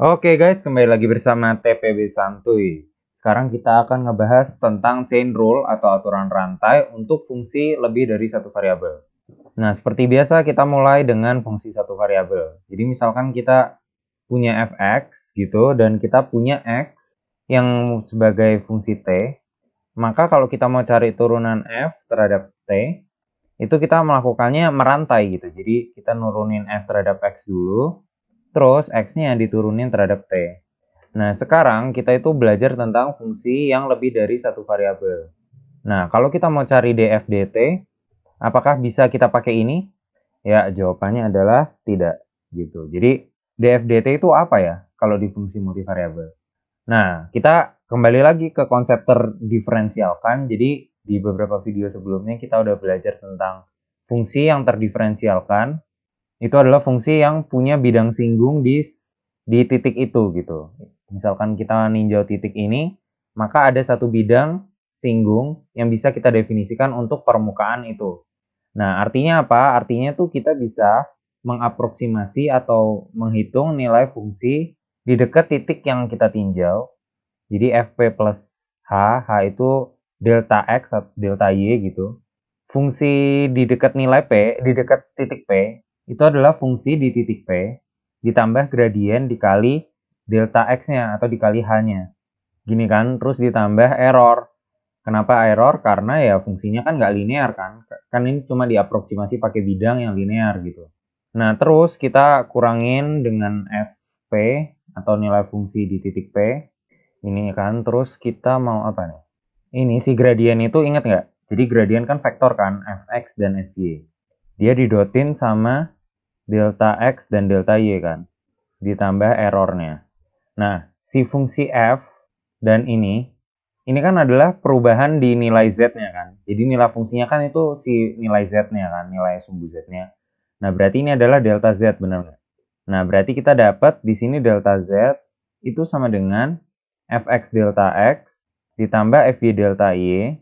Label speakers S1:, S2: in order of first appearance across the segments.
S1: Oke guys, kembali lagi bersama TPB Santuy. Sekarang kita akan ngebahas tentang chain rule atau aturan rantai untuk fungsi lebih dari satu variabel. Nah, seperti biasa kita mulai dengan fungsi satu variabel. Jadi misalkan kita punya fx gitu dan kita punya x yang sebagai fungsi t, maka kalau kita mau cari turunan f terhadap t, itu kita melakukannya merantai gitu. Jadi kita nurunin f terhadap x dulu, Terus X-nya yang diturunin terhadap T. Nah, sekarang kita itu belajar tentang fungsi yang lebih dari satu variabel. Nah, kalau kita mau cari df dt, apakah bisa kita pakai ini? Ya, jawabannya adalah tidak gitu. Jadi, df dt itu apa ya kalau di fungsi multivariabel? Nah, kita kembali lagi ke konsep terdiferensialkan. Jadi, di beberapa video sebelumnya kita udah belajar tentang fungsi yang terdiferensialkan itu adalah fungsi yang punya bidang singgung di di titik itu gitu. Misalkan kita meninjau titik ini, maka ada satu bidang singgung yang bisa kita definisikan untuk permukaan itu. Nah, artinya apa? Artinya tuh kita bisa mengaproksimasi atau menghitung nilai fungsi di dekat titik yang kita tinjau. Jadi FP plus H, H itu delta X, atau delta Y gitu. Fungsi di dekat nilai P, di dekat titik P, itu adalah fungsi di titik P ditambah gradien dikali delta X-nya atau dikali H-nya. Gini kan, terus ditambah error. Kenapa error? Karena ya fungsinya kan nggak linear kan. Kan ini cuma diaproksimasi pakai bidang yang linear gitu. Nah, terus kita kurangin dengan FP atau nilai fungsi di titik P. Ini kan, terus kita mau apa nih? Ini si gradien itu inget nggak? Jadi gradien kan vektor kan, fx dan fy. Dia didotin sama delta X dan delta Y kan. Ditambah errornya. Nah, si fungsi F dan ini, ini kan adalah perubahan di nilai Z-nya kan. Jadi nilai fungsinya kan itu si nilai Z-nya kan, nilai sumbu Z-nya. Nah, berarti ini adalah delta Z benar nggak? Nah, berarti kita dapat di sini delta Z itu sama dengan fx delta x ditambah fy delta y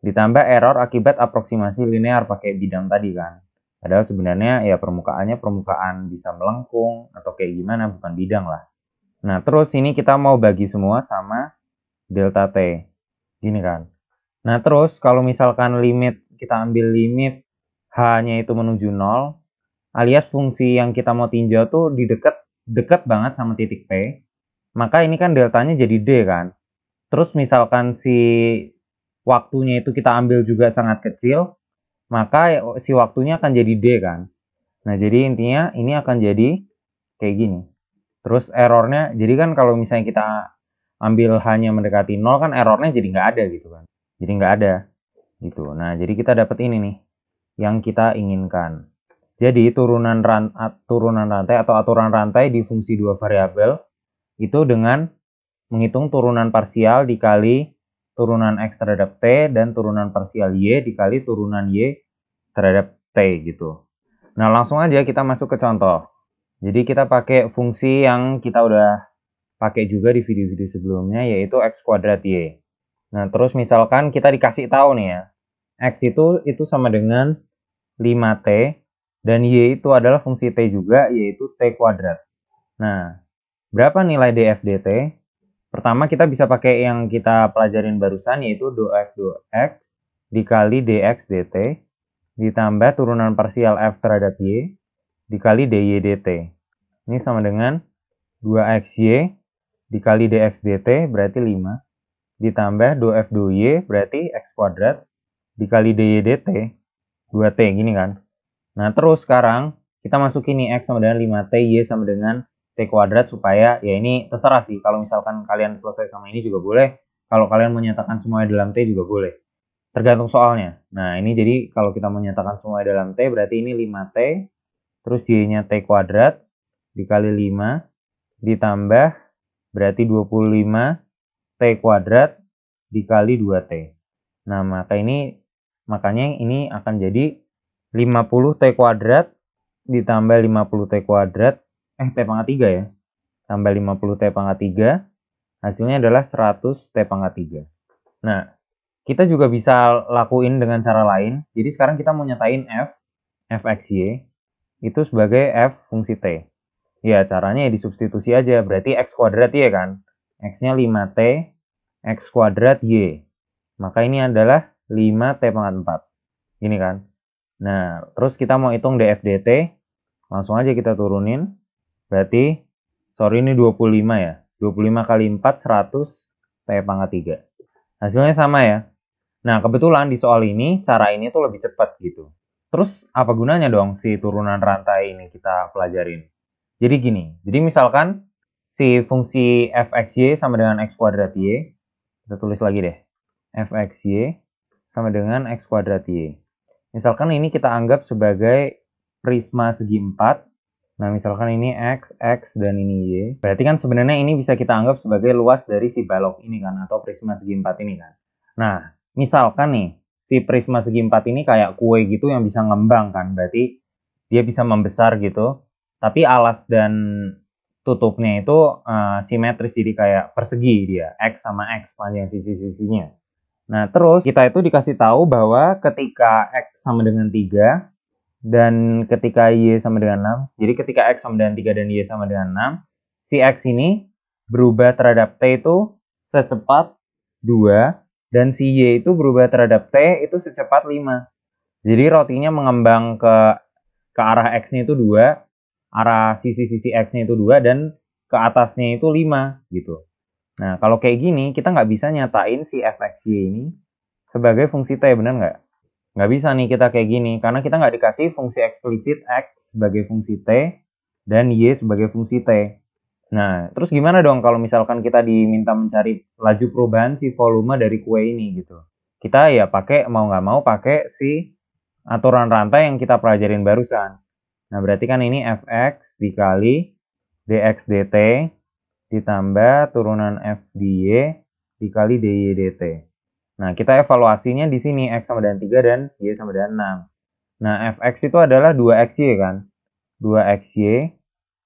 S1: ditambah error akibat aproksimasi linear pakai bidang tadi kan. Padahal sebenarnya ya permukaannya permukaan bisa melengkung atau kayak gimana bukan bidang lah. Nah terus ini kita mau bagi semua sama delta t. Gini kan. Nah terus kalau misalkan limit kita ambil limit h-nya itu menuju 0 alias fungsi yang kita mau tinjau tuh di deket, deket banget sama titik P. Maka ini kan deltanya jadi D kan. Terus misalkan si waktunya itu kita ambil juga sangat kecil, maka oh, si waktunya akan jadi D kan. Nah, jadi intinya ini akan jadi kayak gini. Terus errornya, jadi kan kalau misalnya kita ambil hanya mendekati nol kan errornya jadi nggak ada gitu kan. Jadi nggak ada gitu. Nah, jadi kita dapat ini nih yang kita inginkan. Jadi turunan ran, turunan rantai atau aturan rantai di fungsi dua variabel itu dengan menghitung turunan parsial dikali turunan X terhadap T dan turunan parsial Y dikali turunan Y terhadap T gitu. Nah langsung aja kita masuk ke contoh. Jadi kita pakai fungsi yang kita udah pakai juga di video-video sebelumnya yaitu X kuadrat Y. Nah terus misalkan kita dikasih tahu nih ya. X itu itu sama dengan 5T dan Y itu adalah fungsi T juga yaitu T kuadrat. Nah berapa nilai DFDT? dt? Pertama kita bisa pakai yang kita pelajarin barusan yaitu 2f 2x dikali dx dt ditambah turunan parsial f terhadap y dikali dy dt. Ini sama dengan 2xy dikali dx dt berarti 5 ditambah 2f 2y berarti x kuadrat dikali dy dt 2t gini kan. Nah terus sekarang kita masukin nih x sama dengan 5t y sama dengan T kuadrat supaya ya ini terserah sih kalau misalkan kalian selesai sama ini juga boleh kalau kalian menyatakan semuanya dalam T juga boleh tergantung soalnya nah ini jadi kalau kita menyatakan semuanya dalam T berarti ini 5T terus Y nya T kuadrat dikali 5 ditambah berarti 25 T kuadrat dikali 2T nah maka ini makanya ini akan jadi 50T kuadrat ditambah 50T kuadrat eh T pangkat 3 ya. Tambah 50 T pangkat 3, hasilnya adalah 100 T pangkat 3. Nah, kita juga bisa lakuin dengan cara lain. Jadi sekarang kita mau nyatain F, fxy, itu sebagai F fungsi T. Ya, caranya ya disubstitusi aja. Berarti X kuadrat Y kan? X-nya 5T, X kuadrat Y. Maka ini adalah 5T pangkat 4. Gini kan? Nah, terus kita mau hitung df dt. Langsung aja kita turunin. Berarti, sorry ini 25 ya. 25 kali 4, 100, saya pangkat 3. Hasilnya sama ya. Nah, kebetulan di soal ini, cara ini tuh lebih cepat gitu. Terus, apa gunanya dong si turunan rantai ini kita pelajarin? Jadi gini, jadi misalkan si fungsi fxy sama dengan x kuadrat y, kita tulis lagi deh, fxy sama dengan x kuadrat y. Misalkan ini kita anggap sebagai prisma segi 4 Nah, misalkan ini X, X, dan ini Y. Berarti kan sebenarnya ini bisa kita anggap sebagai luas dari si balok ini kan, atau prisma segi empat ini kan. Nah, misalkan nih, si prisma segi empat ini kayak kue gitu yang bisa ngembang kan. Berarti dia bisa membesar gitu. Tapi alas dan tutupnya itu uh, simetris, jadi kayak persegi dia. X sama X panjang sisi-sisinya. Nah, terus kita itu dikasih tahu bahwa ketika X sama dengan 3, dan ketika Y sama dengan 6. Jadi ketika X sama dengan 3 dan Y sama dengan 6, si X ini berubah terhadap T itu secepat 2 dan si Y itu berubah terhadap T itu secepat 5. Jadi rotinya mengembang ke ke arah X-nya itu 2, arah sisi-sisi X-nya itu 2 dan ke atasnya itu 5 gitu. Nah, kalau kayak gini kita nggak bisa nyatain si fxy ini sebagai fungsi T, benar nggak? Nggak bisa nih kita kayak gini, karena kita nggak dikasih fungsi eksplisit X sebagai fungsi T, dan Y sebagai fungsi T. Nah, terus gimana dong kalau misalkan kita diminta mencari laju perubahan si volume dari kue ini gitu. Kita ya pakai, mau nggak mau pakai si aturan rantai yang kita pelajarin barusan. Nah, berarti kan ini Fx dikali dx dt ditambah turunan f dy dikali dy dt. Nah, kita evaluasinya di sini X sama dengan 3 dan Y sama dengan 6. Nah, Fx itu adalah 2XY kan? 2XY,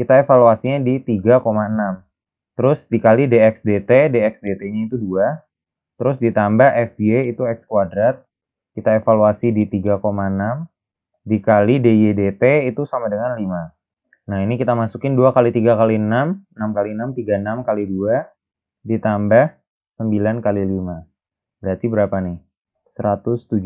S1: kita evaluasinya di 3,6. Terus dikali dx dt, dx dt-nya itu 2. Terus ditambah fy itu x kuadrat, kita evaluasi di 3,6. Dikali dy dt itu sama dengan 5. Nah ini kita masukin 2 kali 3 kali 6, 6 kali 6, 36 kali 2, ditambah 9 kali 5. Berarti berapa nih? 117.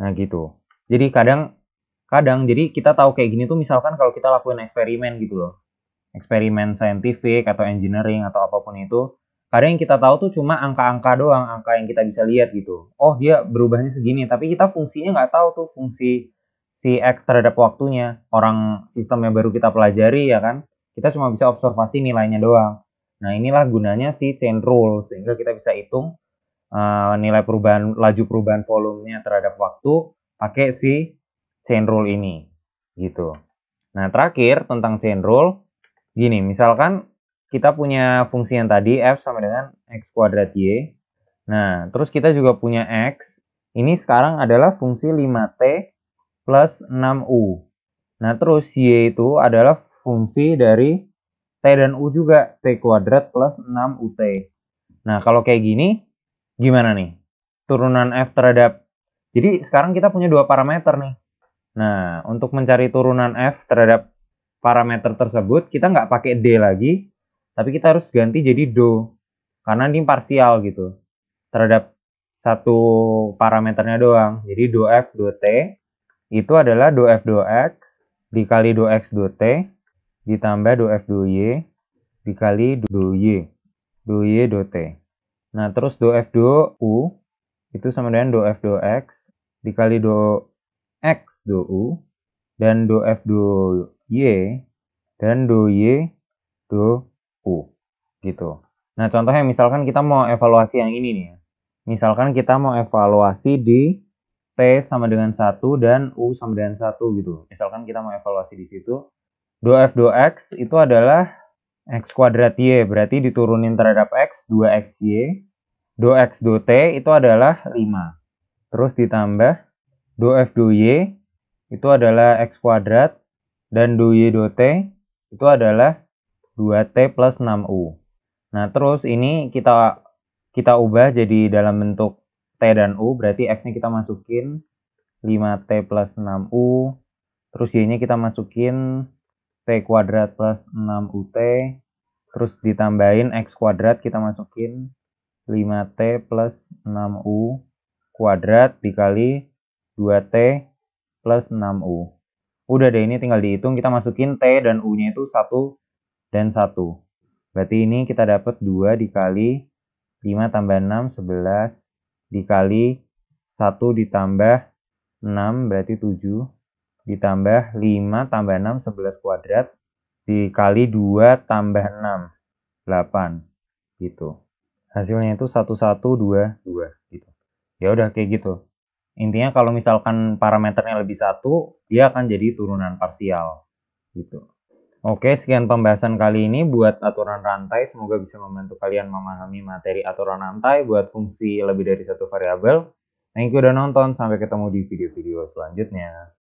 S1: Nah, gitu. Jadi kadang kadang jadi kita tahu kayak gini tuh misalkan kalau kita lakuin eksperimen gitu loh. Eksperimen saintifik atau engineering atau apapun itu, kadang yang kita tahu tuh cuma angka-angka doang, angka yang kita bisa lihat gitu. Oh, dia berubahnya segini, tapi kita fungsinya nggak tahu tuh fungsi si X terhadap waktunya. Orang sistem yang baru kita pelajari ya kan, kita cuma bisa observasi nilainya doang. Nah, inilah gunanya si chain rule sehingga kita bisa hitung uh, nilai perubahan laju perubahan volumenya terhadap waktu pakai si chain rule ini gitu. Nah, terakhir tentang chain rule gini, misalkan kita punya fungsi yang tadi f sama dengan x kuadrat y. Nah, terus kita juga punya x. Ini sekarang adalah fungsi 5t plus 6u. Nah, terus y itu adalah fungsi dari t dan u juga t kuadrat plus 6ut. Nah, kalau kayak gini gimana nih turunan f terhadap jadi sekarang kita punya dua parameter nih nah untuk mencari turunan f terhadap parameter tersebut kita nggak pakai d lagi tapi kita harus ganti jadi do karena ini parsial gitu terhadap satu parameternya doang jadi do f do t itu adalah do f do x dikali do x do t ditambah do f do y dikali do y do y do t Nah, terus 2F 2U itu sama dengan 2F 2X dikali 2X 2U dan 2F 2Y dan 2Y 2U gitu. Nah, contohnya misalkan kita mau evaluasi yang ini nih ya. Misalkan kita mau evaluasi di T sama dengan 1 dan U sama dengan 1 gitu. Misalkan kita mau evaluasi di situ. 2F 2X itu adalah X kuadrat Y berarti diturunin terhadap X 2XY. Do X do T itu adalah 5. Terus ditambah do F do Y itu adalah X kuadrat. Dan do Y do T itu adalah 2T plus 6U. Nah terus ini kita kita ubah jadi dalam bentuk T dan U. Berarti X-nya kita masukin 5T plus 6U. Terus Y-nya kita masukin T kuadrat plus 6UT terus ditambahin X kuadrat kita masukin 5T plus 6U kuadrat dikali 2T plus 6U. Udah deh ini tinggal dihitung kita masukin T dan U-nya itu 1 dan 1. Berarti ini kita dapat 2 dikali 5 tambah 6 11 dikali 1 ditambah 6 berarti 7 ditambah 5 tambah 6 11 kuadrat dikali 2 tambah 6 8 gitu hasilnya itu 1 1 2 2 gitu ya udah kayak gitu intinya kalau misalkan parameternya lebih satu dia akan jadi turunan parsial gitu Oke, sekian pembahasan kali ini buat aturan rantai. Semoga bisa membantu kalian memahami materi aturan rantai buat fungsi lebih dari satu variabel. Thank you udah nonton, sampai ketemu di video-video selanjutnya.